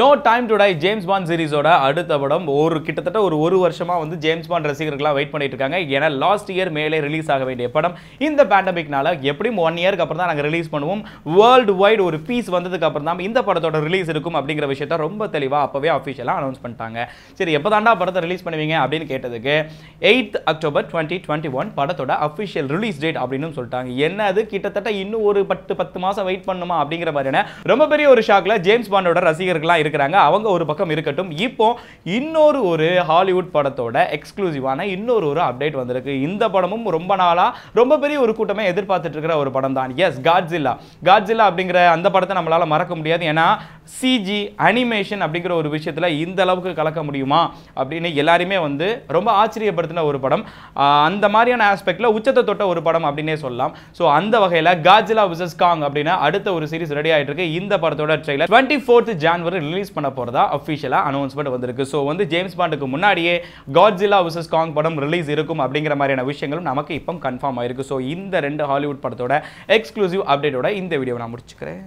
no time to die James Bond சீரிஸோட அடுத்த படம் ஒரு கிட்டத்தட்ட ஒரு ஒரு வருஷமாக வந்து ஜேம்ஸ் பாண்ட் ரசிகர்களாக வெயிட் பண்ணிட்டு இருக்காங்க ஏன்னா லாஸ்ட் இயர் மேலே ரிலீஸ் ஆக வேண்டிய படம் இந்த பேண்டமிக்னால எப்படியும் ஒன் இயருக்கு அப்புறம் தான் நாங்கள் ரிலீஸ் பண்ணுவோம் வேர்ல்டு வைட் ஒரு பீஸ் வந்ததுக்கு அப்புறம் தான் இந்த படத்தோட ரிலீஸ் இருக்கும் அப்படிங்கிற விஷயத்த ரொம்ப தெளிவாக அப்போவே அஃபிஷியலாக அனௌன்ஸ் பண்ணிட்டாங்க சரி எப்போ தாண்டா படத்தை ரிலீஸ் பண்ணுவீங்க அப்படின்னு கேட்டதுக்கு eighth October twenty twenty one படத்தோட அஃபிஷியல் ரிலீஸ் டேட் அப்படின்னு சொல்லிட்டாங்க என்ன அது கிட்டத்தட்ட இன்னும் ஒரு பத்து பத்து மாதம் வெயிட் பண்ணுமா அப்படிங்கிற மாதிரியான ரொம்ப பெரிய ஒரு ஷாக்கில் ஜேம்ஸ் பாண்டோட ரசிகர்களாக இருக்கிறாங்க அவங்க ஒரு பக்கம் இருக்கட்டும் இப்போ இன்னொரு ஒரு ஹாலிவுட் படத்தோட எக்ஸ்க்ளூசிவான இன்னொரு ஒரு அப்டேட் வந்திருக்கு இந்த படமும் ரொம்ப நாளாக ரொம்ப பெரிய ஒரு கூட்டமே எதிர்பார்த்துட்டு இருக்கிற ஒரு படம் தான் எஸ் காட்ஜில்லா காட்ஜில்லா அப்படிங்கிற அந்த படத்தை நம்மளால் மறக்க முடியாது ஏன்னா சிஜி அனிமேஷன் அப்படிங்கிற ஒரு விஷயத்தில் இந்த அளவுக்கு கலக்க முடியுமா அப்படின்னு எல்லாருமே வந்து ரொம்ப ஆச்சரியப்படுத்தின ஒரு படம் அந்த மாதிரியான ஆஸ்பெக்டில் உச்சத்தை தொட்ட ஒரு படம் அப்படின்னே சொல்லலாம் ஸோ அந்த வகையில் காஜிலா விசஸ் காங் அப்படின்னு அடுத்த ஒரு சீரிஸ் ரெடி ஆகிட்டு இருக்கு இந்த படத்தோட trailer twenty fourth January release பண்ண போகிறதா அஃபிஷியலாக அனௌன்ஸ்மெண்ட் வந்திருக்கு ஸோ வந்து ஜேம்ஸ் பாண்டுக்கு முன்னாடியே காட்ஜிலா விசஸ் காங் படம் ரிலீஸ் இருக்கும் அப்படிங்கிற மாதிரியான விஷயங்களும் நமக்கு இப்போ கன்ஃபார்ம் ஆயிருக்கு ஸோ இந்த ரெண்டு ஹாலிவுட் படத்தோட எக்ஸ்க்ளூசிவ் அப்டேட்டோட இந்த வீடியோ நான் முடிச்சுக்கிறேன்